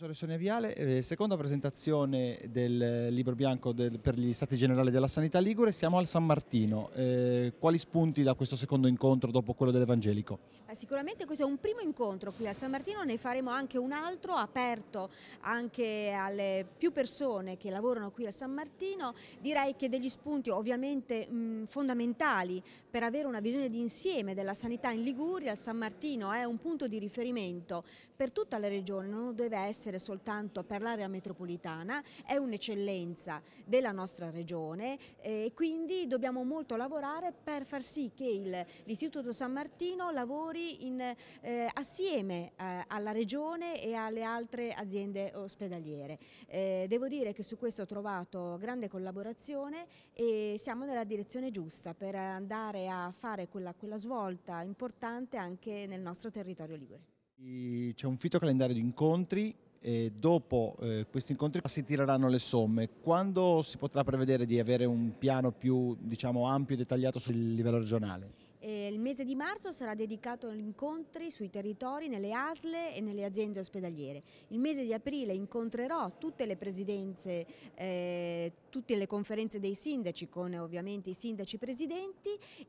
Assessore Sonia Viale, eh, seconda presentazione del eh, libro bianco del, per gli stati generali della sanità Ligure, siamo al San Martino, eh, quali spunti da questo secondo incontro dopo quello dell'Evangelico? Eh, sicuramente questo è un primo incontro qui a San Martino, ne faremo anche un altro aperto anche alle più persone che lavorano qui a San Martino, direi che degli spunti ovviamente mh, mm, fondamentali per avere una visione di insieme della sanità in Liguria, il San Martino è un punto di riferimento per tutta la regione, non deve essere essere soltanto per l'area metropolitana, è un'eccellenza della nostra regione eh, e quindi dobbiamo molto lavorare per far sì che l'Istituto San Martino lavori in, eh, assieme eh, alla regione e alle altre aziende ospedaliere. Eh, devo dire che su questo ho trovato grande collaborazione e siamo nella direzione giusta per andare a fare quella, quella svolta importante anche nel nostro territorio ligure. C'è un fitto calendario di incontri e dopo eh, questi incontri si tireranno le somme. Quando si potrà prevedere di avere un piano più diciamo, ampio e dettagliato sul livello regionale? il mese di marzo sarà dedicato agli incontri sui territori, nelle ASLE e nelle aziende ospedaliere. Il mese di aprile incontrerò tutte le presidenze, eh, tutte le conferenze dei sindaci con ovviamente i sindaci presidenti e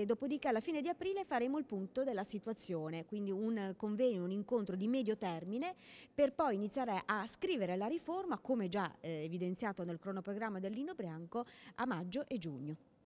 eh, dopodiché alla fine di aprile faremo il punto della situazione, quindi un convegno, un incontro di medio termine per poi iniziare a scrivere la riforma come già eh, evidenziato nel cronoprogramma del Lino Bianco a maggio e giugno.